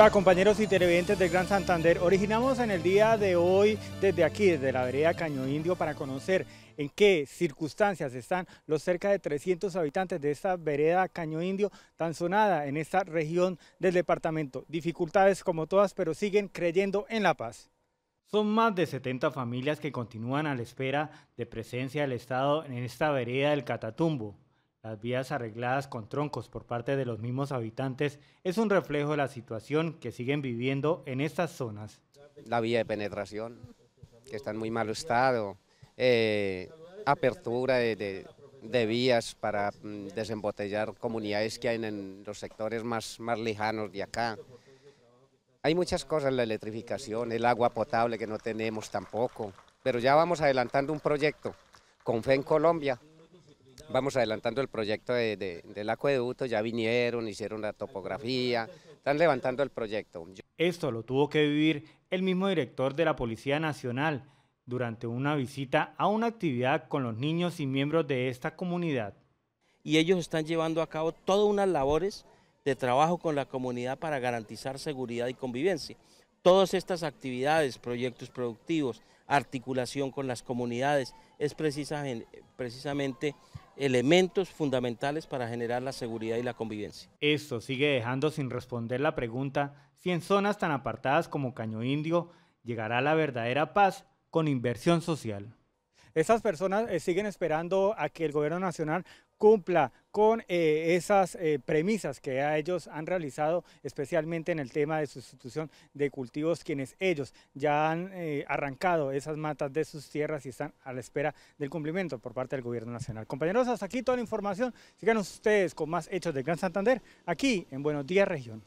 Hola compañeros y televidentes del Gran Santander, originamos en el día de hoy desde aquí, desde la vereda Caño Indio, para conocer en qué circunstancias están los cerca de 300 habitantes de esta vereda Caño Indio, tan sonada en esta región del departamento. Dificultades como todas, pero siguen creyendo en la paz. Son más de 70 familias que continúan a la espera de presencia del Estado en esta vereda del Catatumbo. Las vías arregladas con troncos por parte de los mismos habitantes es un reflejo de la situación que siguen viviendo en estas zonas. La vía de penetración, que está en muy mal estado, eh, apertura de, vías para mm, desembotellar comunidades que hay en, los sectores más, más lejanos de acá. Hay muchas cosas, la electrificación, el agua potable que no tenemos tampoco, pero ya vamos adelantando un proyecto con fe en Colombia vamos adelantando el proyecto del acueducto, ya vinieron, hicieron la topografía, están levantando el proyecto. Esto lo tuvo que vivir el mismo director de la Policía Nacional durante una visita a una actividad con los niños y miembros de esta comunidad. Y ellos están llevando a cabo todas unas labores de trabajo con la comunidad para garantizar seguridad y convivencia. Todas estas actividades, proyectos productivos, articulación con las comunidades, es precisamente elementos fundamentales para generar la seguridad y la convivencia. Esto sigue dejando sin responder la pregunta si en zonas tan apartadas como Caño Indio llegará la verdadera paz con inversión social. Esas personas eh, siguen esperando a que el gobierno nacional cumpla con eh, esas eh, premisas que a ellos han realizado, especialmente en el tema de sustitución de cultivos, quienes ellos ya han arrancado esas matas de sus tierras y están a la espera del cumplimiento por parte del Gobierno Nacional. Compañeros, hasta aquí toda la información. Síganos ustedes con más hechos de Gran Santander, aquí en Buenos Días Región.